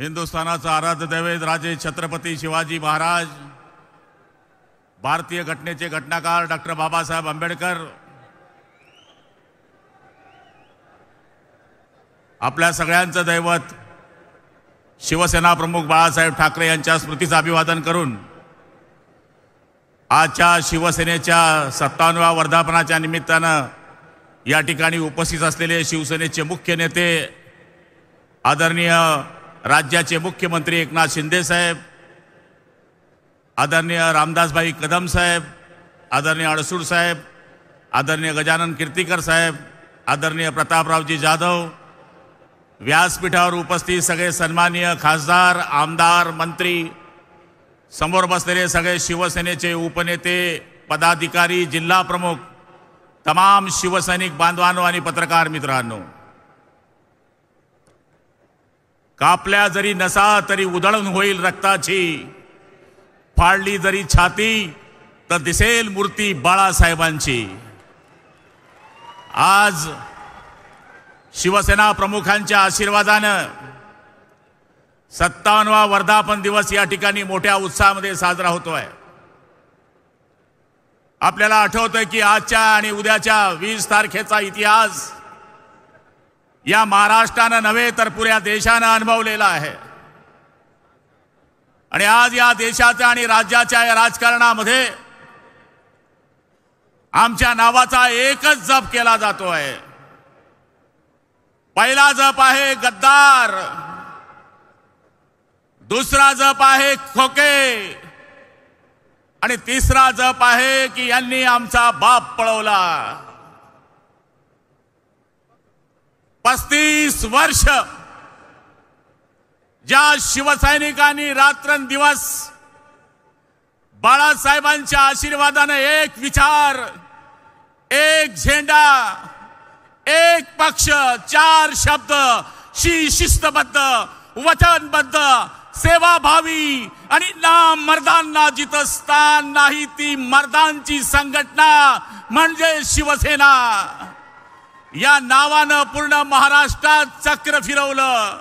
हिंदुस्थानाचं आराध्य दैवत राजे छत्रपती शिवाजी महाराज भारतीय घटनेचे घटनाकार डॉक्टर बाबासाहेब आंबेडकर आपल्या सगळ्यांचं दैवत शिवसेना प्रमुख बाळासाहेब ठाकरे यांच्या स्मृतीचं अभिवादन करून आजच्या शिवसेनेच्या सत्तावन्नव्या वर्धापनाच्या निमित्तानं या ठिकाणी उपस्थित असलेले शिवसेनेचे मुख्य नेते आदरणीय राज्याचे मुख्यमंत्री एकनाथ शिंदे साहेब आदरणीय रामदासभाई कदम साहेब आदरणीय अडसूर साहेब आदरणीय गजानन कीर्तिकर साहेब आदरणीय प्रतापरावजी जाधव व्यासपीठावर उपस्थित सगळे सन्माननीय खासदार आमदार मंत्री समोर बसलेले सगळे शिवसेनेचे उपनेते पदाधिकारी जिल्हा प्रमुख तमाम शिवसैनिक बांधवांनो आणि पत्रकार मित्रांनो कापल्या जरी नसा तरी उधळण होईल रक्ताची फाडली जरी छाती तर दिसेल मूर्ती बाळासाहेबांची आज शिवसेना प्रमुखांच्या आशीर्वादानं सत्तावनवा वर्धापन दिवस या ठिकाणी मोठ्या उत्साहामध्ये साजरा होतोय आपल्याला आठवतंय की आजच्या आणि उद्याच्या वीस तारखेचा इतिहास या महाराष्ट्रानं नव्हे तर पुऱ्या देशानं अनुभवलेला आहे आणि आज या देशाच्या आणि राज्याच्या या राजकारणामध्ये आमच्या नावाचा एकच जप केला जातो आहे पहिला जप आहे गद्दार दुसरा जप आहे खोके आणि तिसरा जप आहे की यांनी आमचा बाप पळवला पस्तीस वर्ष ज्या शिवसैनिकांनी रात्रंदिवस बाळासाहेबांच्या आशीर्वादानं एक विचार एक झेंडा एक पक्ष चार शब्द शी शिस्तबद्ध वचनबद्ध सेवाभावी आणि ना मर्दांना जिथं स्थान नाही ती मर्दांची संघटना म्हणजे शिवसेना या नावानं पूर्ण महाराष्ट्रात चक्र फिरवलं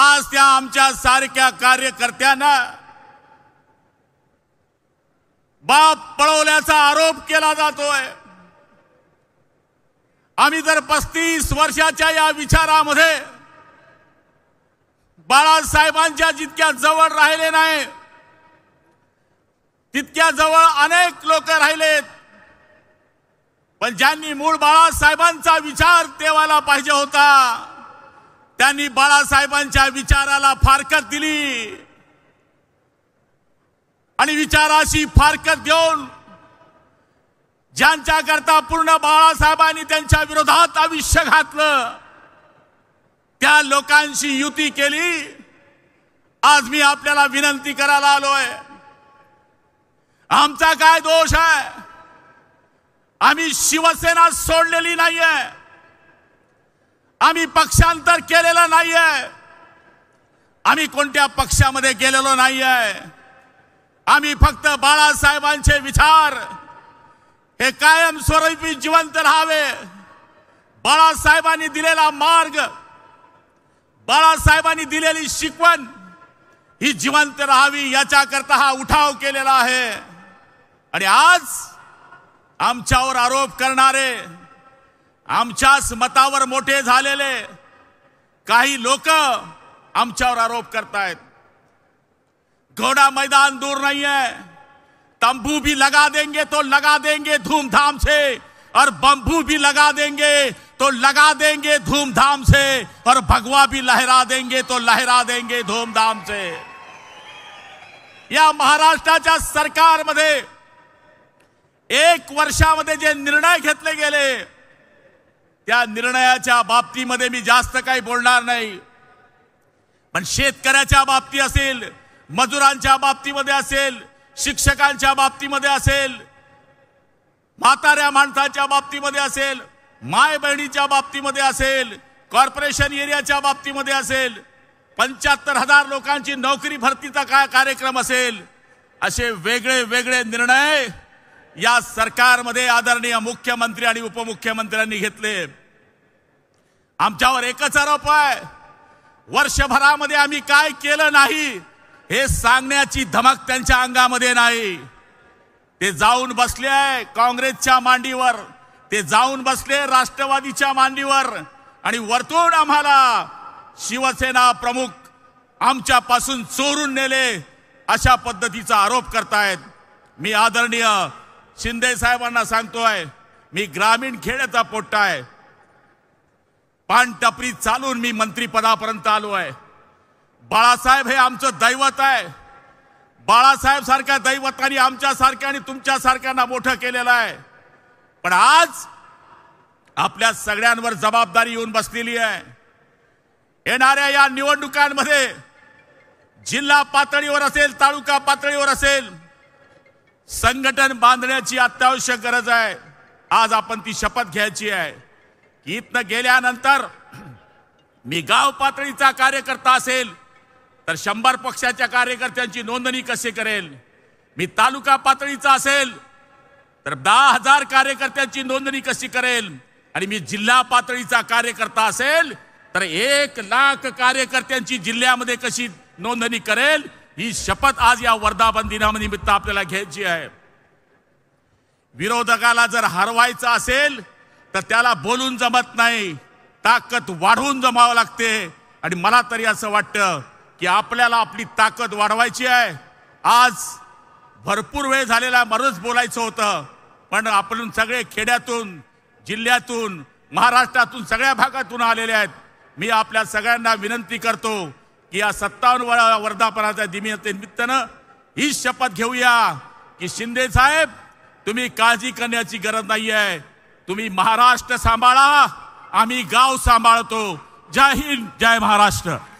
आज त्या आमच्या सारख्या कार्यकर्त्यांना बाप पळवल्याचा आरोप केला जातोय आम्ही तर पस्तीस वर्षाच्या या विचारामध्ये बाळासाहेबांच्या जितक्या जवळ राहिले नाही तितक्या जवळ अनेक लोक राहिलेत पण ज्यांनी मूळ बाळासाहेबांचा विचार देवाला पाहिजे होता त्यांनी बाळासाहेबांच्या विचाराला फारकत दिली आणि विचाराशी फारकत देऊन ज्यांच्याकरता पूर्ण बाळासाहेबांनी त्यांच्या विरोधात आयुष्य घातलं त्या लोकांशी युती केली आज मी आपल्याला विनंती करायला आलोय आमचा काय दोष आहे आम्ही शिवसेना सोडलेली नाहीये आम्ही पक्षांतर केलेलं नाहीये आम्ही कोणत्या पक्षामध्ये गेलेलो नाहीये आम्ही फक्त बाळासाहेबांचे विचार हे कायमस्वरूपी जिवंत राहावे बाळासाहेबांनी दिलेला मार्ग बाळासाहेबांनी दिलेली शिकवण ही जिवंत राहावी याच्याकरता हा उठाव केलेला आहे आणि आज आमच्यावर आरोप करणारे आमच्याच मतावर मोठे झालेले काही लोक आमच्यावर आरोप करतायत घोड़ा मैदान दूर नहीं है तंबू भी लगा देंगे तो लगा देंगे धूमधाम से और बंबू भी लगा देंगे तो लगा देंगे धूमधाम से और भगवा भी लहरा देंगे तो लहरा देंगे धूमधाम से या महाराष्ट्राच्या सरकारमध्ये एक वर्षामध्ये जे निर्णय घेतले गेले त्या निर्णयाच्या बाबतीमध्ये मी जास्त काही बोलणार नाही पण शेतकऱ्याच्या बाबती असेल मजुरांच्या बाबतीमध्ये असेल शिक्षकांच्या बाबतीमध्ये असेल म्हाताऱ्या माणसाच्या बाबतीमध्ये असेल माय बहिणीच्या बाबतीमध्ये असेल कॉर्पोरेशन एरियाच्या बाबतीमध्ये असेल पंच्याहत्तर हजार लोकांची नोकरी भरतीचा काय कार्यक्रम असेल असे वेगळे वेगळे निर्णय या सरकारमध्ये आदरणीय मुख्यमंत्री आणि उपमुख्यमंत्र्यांनी घेतले आमच्यावर एकच आरोप आहे वर्षभरामध्ये आम्ही काय केलं नाही हे सांगण्याची धमक त्यांच्या अंगामध्ये नाही ते जाऊन बसले आहे काँग्रेसच्या मांडीवर ते जाऊन बसले राष्ट्रवादीच्या मांडीवर आणि वरतून आम्हाला शिवसेना प्रमुख आमच्यापासून चोरून नेले अशा पद्धतीचा आरोप करतायत मी आदरणीय शिंदे साहेबांना सांगतोय मी ग्रामीण खेड्याचा पोट्टा आहे पानटपरी चालून मी पदापर्यंत आलो आहे बाळासाहेब हे आमचं दैवत आहे बाळासाहेब सारख्या दैवतानी आमच्यासारख्या आणि तुमच्यासारख्यांना मोठं केलेलं आहे पण आज आपल्या सगळ्यांवर जबाबदारी येऊन बसलेली आहे येणाऱ्या या निवडणुकांमध्ये जिल्हा पातळीवर असेल तालुका पातळीवर असेल संघटन बांधण्याची अत्यावश्यक गरज आहे आज आपण ती शपथ घ्यायची आहे इथनं गेल्यानंतर मी गाव पातळीचा कार्यकर्ता असेल तर शंभर पक्षाच्या कार्यकर्त्यांची नोंदणी कशी करेल मी तालुका पातळीचा असेल तर दहा हजार कार्यकर्त्यांची नोंदणी कशी करेल आणि मी जिल्हा पातळीचा कार्यकर्ता असेल तर एक लाख कार्यकर्त्यांची जिल्ह्यामध्ये कशी नोंदणी करेल ही शपथ आज या वर्धापन दिनानिमित्त आपल्याला घ्यायची आहे विरोधकाला जर हरवायचं असेल तर त्याला बोलून जमत नाही ताकद वाढवून जमावं लागते आणि मला तरी असं वाटतं की आपल्याला आपली ताकद वाढवायची आहे आज भरपूर वेळ झालेला माणूस बोलायचं होतं पण आपण सगळे खेड्यातून जिल्ह्यातून महाराष्ट्रातून सगळ्या भागातून आलेले आहेत मी आपल्या सगळ्यांना विनंती करतो की या सत्तावन्न वर्धापनाच्या निमित्तानं ही शपथ घेऊया की शिंदे साहेब तुम्ही काळजी करण्याची गरज नाही आहे तुम्ही महाराष्ट्र सांभाळा आम्ही गाव सांभाळतो जय हिंद जय महाराष्ट्र